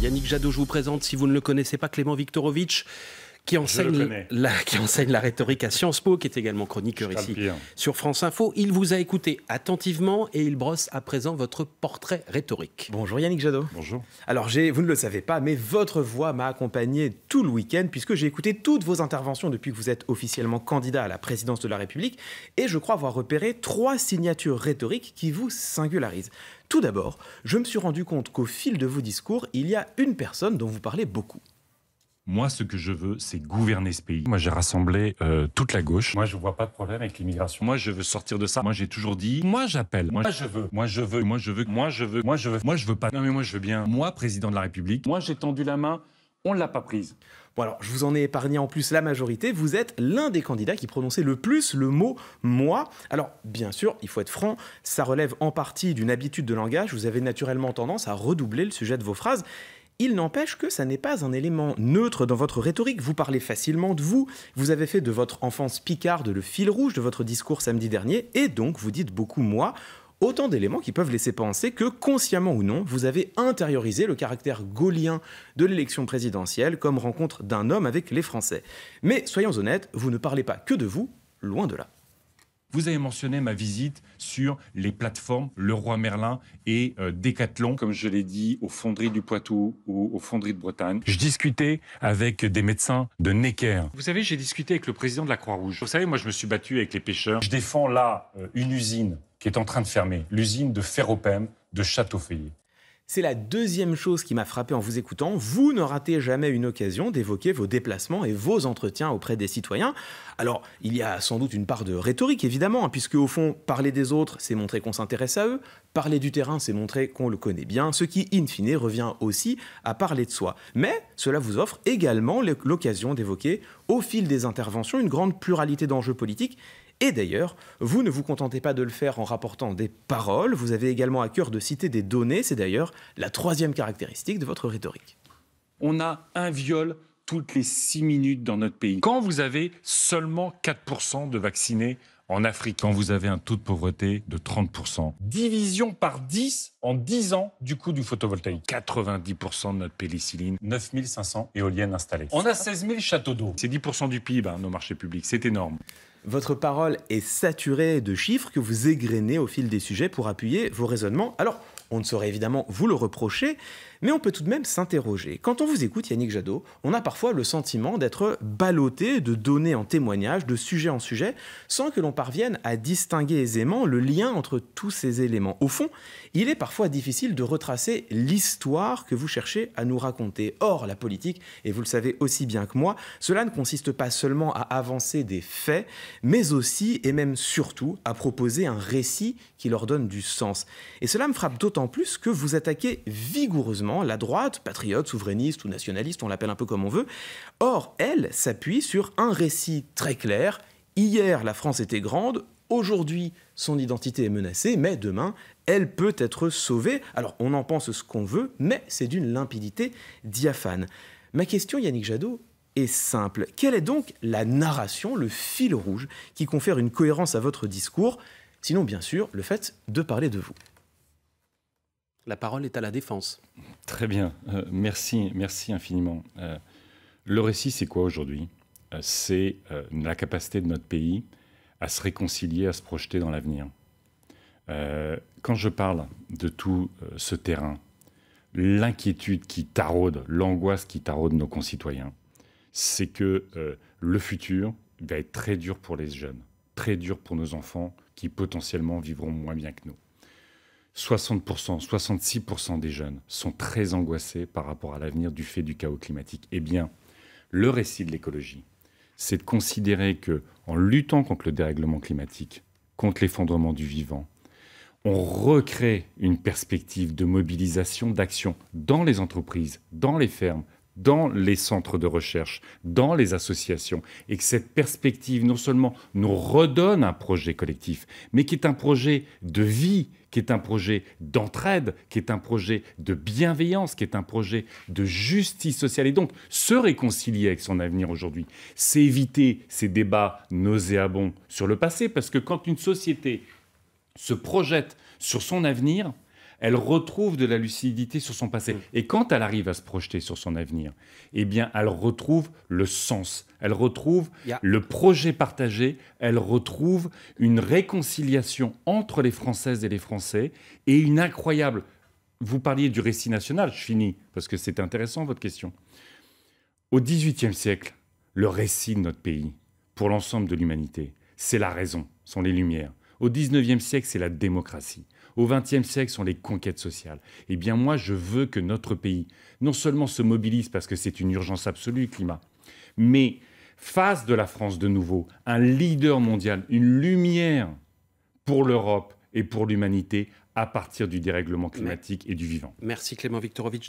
Yannick Jadot, je vous présente, si vous ne le connaissez pas, Clément Viktorovitch qui enseigne, la, qui enseigne la rhétorique à Sciences Po, qui est également chroniqueur ici sur France Info. Il vous a écouté attentivement et il brosse à présent votre portrait rhétorique. Bonjour Yannick Jadot. Bonjour. Alors, vous ne le savez pas, mais votre voix m'a accompagné tout le week-end puisque j'ai écouté toutes vos interventions depuis que vous êtes officiellement candidat à la présidence de la République et je crois avoir repéré trois signatures rhétoriques qui vous singularisent. Tout d'abord, je me suis rendu compte qu'au fil de vos discours, il y a une personne dont vous parlez beaucoup. Moi, ce que je veux, c'est gouverner ce pays. Moi, j'ai rassemblé euh, toute la gauche. Moi, je vois pas de problème avec l'immigration. Moi, je veux sortir de ça. Moi, j'ai toujours dit, moi, j'appelle. Moi, je veux. Moi, je veux. Moi, je veux. Moi, je veux. Moi, je veux. Moi, je veux pas. Non, mais moi, je veux bien. Moi, président de la République. Moi, j'ai tendu la main. On l'a pas prise. Bon alors, je vous en ai épargné en plus la majorité. Vous êtes l'un des candidats qui prononçait le plus le mot moi. Alors, bien sûr, il faut être franc, ça relève en partie d'une habitude de langage. Vous avez naturellement tendance à redoubler le sujet de vos phrases. Il n'empêche que ça n'est pas un élément neutre dans votre rhétorique. Vous parlez facilement de vous, vous avez fait de votre enfance picarde le fil rouge de votre discours samedi dernier, et donc vous dites beaucoup moi. Autant d'éléments qui peuvent laisser penser que, consciemment ou non, vous avez intériorisé le caractère gaulien de l'élection présidentielle comme rencontre d'un homme avec les Français. Mais soyons honnêtes, vous ne parlez pas que de vous, loin de là. Vous avez mentionné ma visite sur les plateformes Le Roi Merlin et euh, Comme je l'ai dit, aux fonderies du Poitou ou aux fonderies de Bretagne. Je discutais avec des médecins de Necker. Vous savez, j'ai discuté avec le président de la Croix-Rouge. Vous savez, moi, je me suis battu avec les pêcheurs. Je défends là euh, une usine qui est en train de fermer, l'usine de Ferropem de château c'est la deuxième chose qui m'a frappé en vous écoutant. Vous ne ratez jamais une occasion d'évoquer vos déplacements et vos entretiens auprès des citoyens. Alors, il y a sans doute une part de rhétorique, évidemment, hein, puisque au fond, parler des autres, c'est montrer qu'on s'intéresse à eux. Parler du terrain, c'est montrer qu'on le connaît bien, ce qui, in fine, revient aussi à parler de soi. Mais cela vous offre également l'occasion d'évoquer, au fil des interventions, une grande pluralité d'enjeux politiques et d'ailleurs, vous ne vous contentez pas de le faire en rapportant des paroles, vous avez également à cœur de citer des données, c'est d'ailleurs la troisième caractéristique de votre rhétorique. On a un viol toutes les six minutes dans notre pays. Quand vous avez seulement 4% de vaccinés en Afrique, quand vous avez un taux de pauvreté de 30%, division par 10 en 10 ans du coût du photovoltaïque. 90% de notre pénicilline, 9500 éoliennes installées. On a 16 000 châteaux d'eau. C'est 10% du PIB, hein, nos marchés publics. C'est énorme. Votre parole est saturée de chiffres que vous égrenez au fil des sujets pour appuyer vos raisonnements. Alors, on ne saurait évidemment vous le reprocher, mais on peut tout de même s'interroger. Quand on vous écoute, Yannick Jadot, on a parfois le sentiment d'être ballotté de donner en témoignage, de sujet en sujet, sans que l'on parvienne à distinguer aisément le lien entre tous ces éléments. Au fond, il est parfois difficile de retracer l'histoire que vous cherchez à nous raconter. Or, la politique, et vous le savez aussi bien que moi, cela ne consiste pas seulement à avancer des faits, mais aussi et même surtout à proposer un récit qui leur donne du sens. Et cela me frappe d'autant plus que vous attaquez vigoureusement la droite, patriote, souverainiste ou nationaliste, on l'appelle un peu comme on veut. Or, elle s'appuie sur un récit très clair. Hier, la France était grande, aujourd'hui, son identité est menacée, mais demain, elle peut être sauvée. Alors, on en pense ce qu'on veut, mais c'est d'une limpidité diaphane. Ma question, Yannick Jadot, est simple. Quelle est donc la narration, le fil rouge qui confère une cohérence à votre discours, sinon bien sûr le fait de parler de vous la parole est à la défense. Très bien. Euh, merci, merci infiniment. Euh, le récit, c'est quoi aujourd'hui euh, C'est la capacité de notre pays à se réconcilier, à se projeter dans l'avenir. quand je parle de tout ce terrain, l'inquiétude qui taraude, l'angoisse qui taraude nos concitoyens, c'est que le futur va être très dur pour les jeunes, très dur pour nos enfants qui potentiellement vivront moins bien que nous. 60%, 66% des jeunes sont très angoissés par rapport à l'avenir du fait du chaos climatique. Eh bien, le récit de l'écologie, c'est de considérer que, en luttant contre le dérèglement climatique, contre l'effondrement du vivant, on recrée une perspective de mobilisation, d'action dans les entreprises, dans les fermes, dans les centres de recherche, dans les associations, et que cette perspective non seulement nous redonne un projet collectif, mais qui est un projet de vie, qui est un projet d'entraide, qui est un projet de bienveillance, qui est un projet de justice sociale. Et donc, se réconcilier avec son avenir aujourd'hui, c'est éviter ces débats nauséabonds sur le passé, parce que quand une société se projette sur son avenir, elle retrouve de la lucidité sur son passé. Mm. Et quand elle arrive à se projeter sur son avenir, eh bien, elle retrouve le sens, elle retrouve le projet partagé, elle retrouve une réconciliation entre les Françaises et les Français et une incroyable. Vous parliez du récit national, je finis, parce que c'est intéressant votre question. Au XVIIIe siècle, le récit de notre pays, pour l'ensemble de l'humanité, c'est la raison, sont les lumières. Au 19e siècle, c'est la démocratie. Au 20e siècle sont les conquêtes sociales. Eh bien moi, je veux que notre pays non seulement se mobilise parce que c'est une urgence absolue, le climat, mais fasse de la France de nouveau un leader mondial, une lumière pour l'Europe et pour l'humanité à partir du dérèglement climatique et du vivant. Merci Clément Viktorovitch.